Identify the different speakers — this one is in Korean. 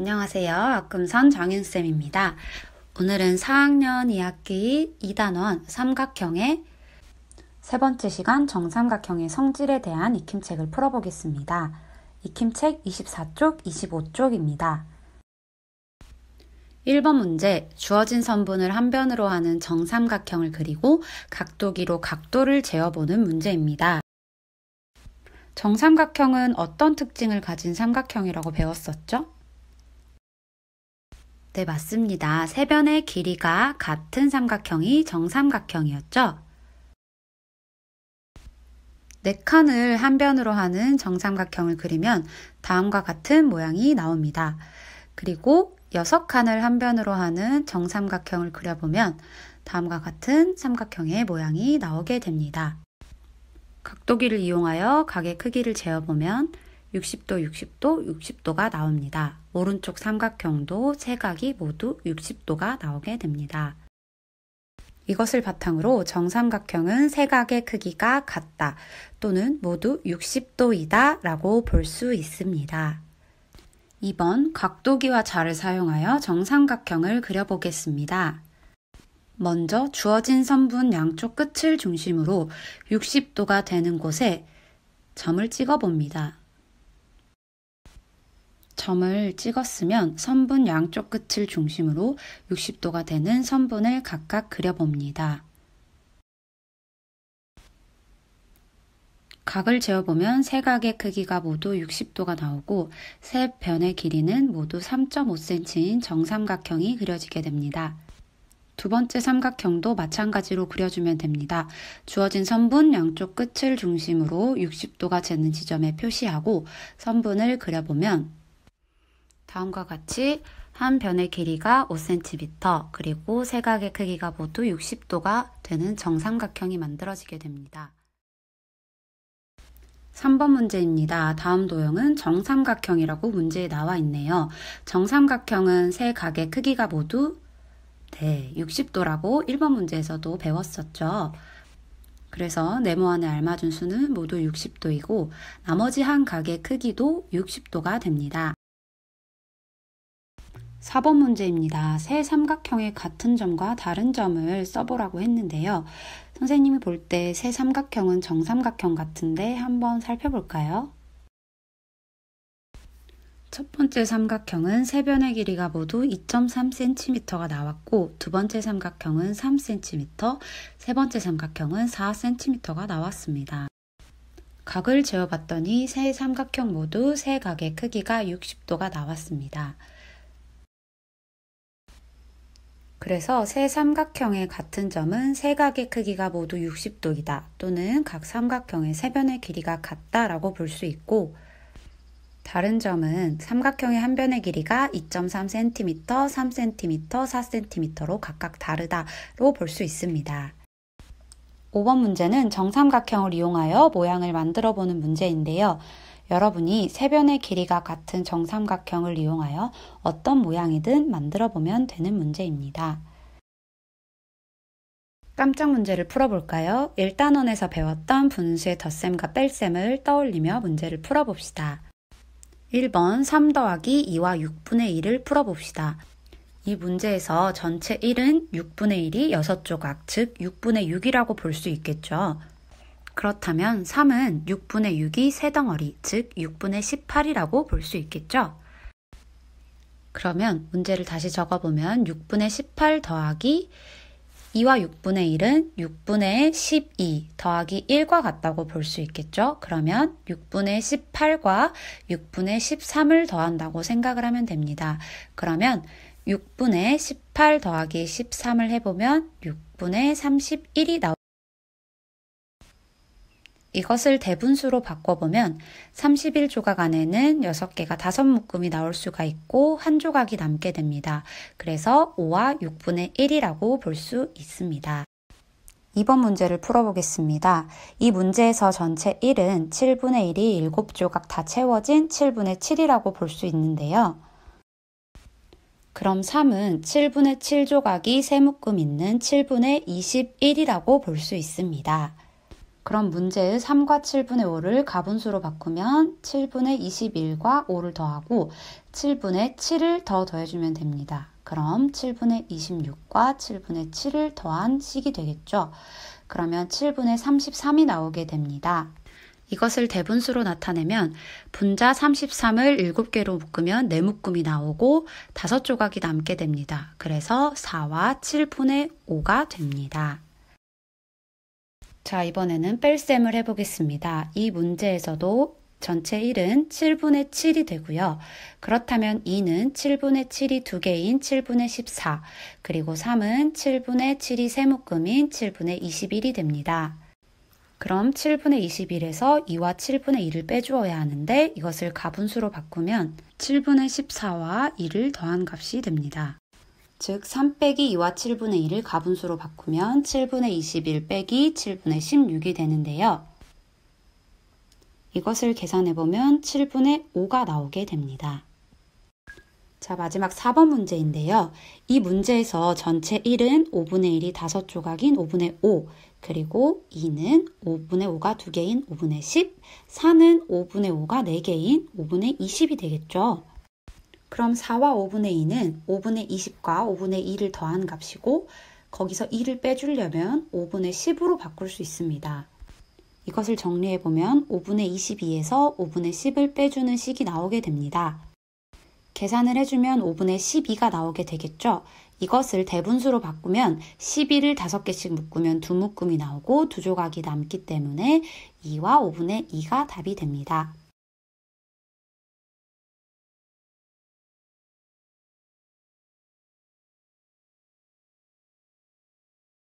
Speaker 1: 안녕하세요. 아금선 정윤쌤입니다. 오늘은 4학년 2학기 2단원 삼각형의 세 번째 시간 정삼각형의 성질에 대한 익힘책을 풀어보겠습니다. 익힘책 24쪽, 25쪽입니다. 1번 문제, 주어진 선분을 한 변으로 하는 정삼각형을 그리고 각도기로 각도를 재어보는 문제입니다. 정삼각형은 어떤 특징을 가진 삼각형이라고 배웠었죠? 네, 맞습니다. 세변의 길이가 같은 삼각형이 정삼각형이었죠? 네 칸을 한 변으로 하는 정삼각형을 그리면 다음과 같은 모양이 나옵니다. 그리고 여섯 칸을 한 변으로 하는 정삼각형을 그려보면 다음과 같은 삼각형의 모양이 나오게 됩니다. 각도기를 이용하여 각의 크기를 재어보면 60도, 60도, 60도가 나옵니다. 오른쪽 삼각형도 세 각이 모두 60도가 나오게 됩니다. 이것을 바탕으로 정삼각형은 세각의 크기가 같다 또는 모두 60도이다 라고 볼 수 있습니다. 2번 각도기와 자를 사용하여 정삼각형을 그려보겠습니다. 먼저 주어진 선분 양쪽 끝을 중심으로 60도가 되는 곳에 점을 찍어 봅니다. 점을 찍었으면 선분 양쪽 끝을 중심으로 60도가 되는 선분을 각각 그려봅니다. 각을 재어보면 세 각의 크기가 모두 60도가 나오고 세 변의 길이는 모두 3.5cm인 정삼각형이 그려지게 됩니다. 두 번째 삼각형도 마찬가지로 그려주면 됩니다. 주어진 선분 양쪽 끝을 중심으로 60도가 재는 지점에 표시하고 선분을 그려보면 다음과 같이 한 변의 길이가 5cm 그리고 세각의 크기가 모두 60도가 되는 정삼각형이 만들어지게 됩니다. 3번 문제입니다. 다음 도형은 정삼각형이라고 문제에 나와 있네요. 정삼각형은 세 각의 크기가 모두 네, 60도라고 1번 문제에서도 배웠었죠. 그래서 네모안에 알맞은 수는 모두 60도이고 나머지 한 각의 크기도 60도가 됩니다. 4번 문제입니다. 세 삼각형의 같은 점과 다른 점을 써보라고 했는데요. 선생님이 볼 때 세 삼각형은 정삼각형 같은데 한번 살펴볼까요? 첫 번째 삼각형은 세 변의 길이가 모두 2.3cm가 나왔고, 두 번째 삼각형은 3cm, 세 번째 삼각형은 4cm가 나왔습니다. 각을 재어봤더니 세 삼각형 모두 세 각의 크기가 60도가 나왔습니다. 그래서 세 삼각형의 같은 점은 세 각의 크기가 모두 60도이다 또는 각 삼각형의 세변의 길이가 같다라고 볼 수 있고 다른 점은 삼각형의 한 변의 길이가 2.3cm, 3cm, 4cm로 각각 다르다로 볼 수 있습니다. 5번 문제는 정삼각형을 이용하여 모양을 만들어 보는 문제인데요. 여러분이 세변의 길이가 같은 정삼각형을 이용하여 어떤 모양이든 만들어 보면 되는 문제입니다. 깜짝 문제를 풀어볼까요? 1단원에서 배웠던 분수의 덧셈과 뺄셈을 떠올리며 문제를 풀어봅시다. 1번 3 더하기 2와 6분의 1을 풀어봅시다. 이 문제에서 전체 1은 6분의 1이 6조각, 즉 6분의 6이라고 볼 수 있겠죠. 그렇다면 3은 6분의 6이 3덩어리, 즉 6분의 18이라고 볼 수 있겠죠? 그러면 문제를 다시 적어보면 6분의 18 더하기 2와 6분의 1은 6분의 12 더하기 1과 같다고 볼 수 있겠죠? 그러면 6분의 18과 6분의 13을 더한다고 생각을 하면 됩니다. 그러면 6분의 18 더하기 13을 해보면 6분의 31이 나오니다 이것을 대분수로 바꿔보면 31조각 안에는 6개가 5묶음이 나올 수가 있고 한 조각이 남게 됩니다. 그래서 5와 6분의 1이라고 볼 수 있습니다. 2번 문제를 풀어보겠습니다. 이 문제에서 전체 1은 7분의 1이 7조각 다 채워진 7분의 7이라고 볼 수 있는데요. 그럼 3은 7분의 7조각이 3묶음 있는 7분의 21이라고 볼 수 있습니다. 그럼 문제의 3과 7분의 5를 가분수로 바꾸면 7분의 21과 5를 더하고 7분의 7을 더 더해주면 됩니다. 그럼 7분의 26과 7분의 7을 더한 식이 되겠죠. 그러면 7분의 33이 나오게 됩니다. 이것을 대분수로 나타내면 분자 33을 7개로 묶으면 4묶음이 나오고 5조각이 남게 됩니다. 그래서 4와 7분의 5가 됩니다. 자, 이번에는 뺄셈을 해보겠습니다. 이 문제에서도 전체 1은 7분의 7이 되고요. 그렇다면 2는 7분의 7이 2개인 7분의 14, 그리고 3은 7분의 7이 세묶음인 7분의 21이 됩니다. 그럼 7분의 21에서 2와 7분의 1을 빼주어야 하는데 이것을 가분수로 바꾸면 7분의 14와 2를 더한 값이 됩니다. 즉, 3 빼기 2와 7분의 1을 가분수로 바꾸면 7분의 21 빼기 7분의 16이 되는데요. 이것을 계산해보면 7분의 5가 나오게 됩니다. 자, 마지막 4번 문제인데요. 이 문제에서 전체 1은 5분의 1이 5조각인 5분의 5, 그리고 2는 5분의 5가 2개인 5분의 10, 4는 5분의 5가 4개인 5분의 20이 되겠죠. 그럼 4와 5분의 2는 5분의 20과 5분의 2를 더한 값이고 거기서 2를 빼주려면 5분의 10으로 바꿀 수 있습니다. 이것을 정리해보면 5분의 22에서 5분의 10을 빼주는 식이 나오게 됩니다. 계산을 해주면 5분의 12가 나오게 되겠죠. 이것을 대분수로 바꾸면 12를 5개씩 묶으면 두 묶음이 나오고 두 조각이 남기 때문에 2와 5분의 2가 답이 됩니다.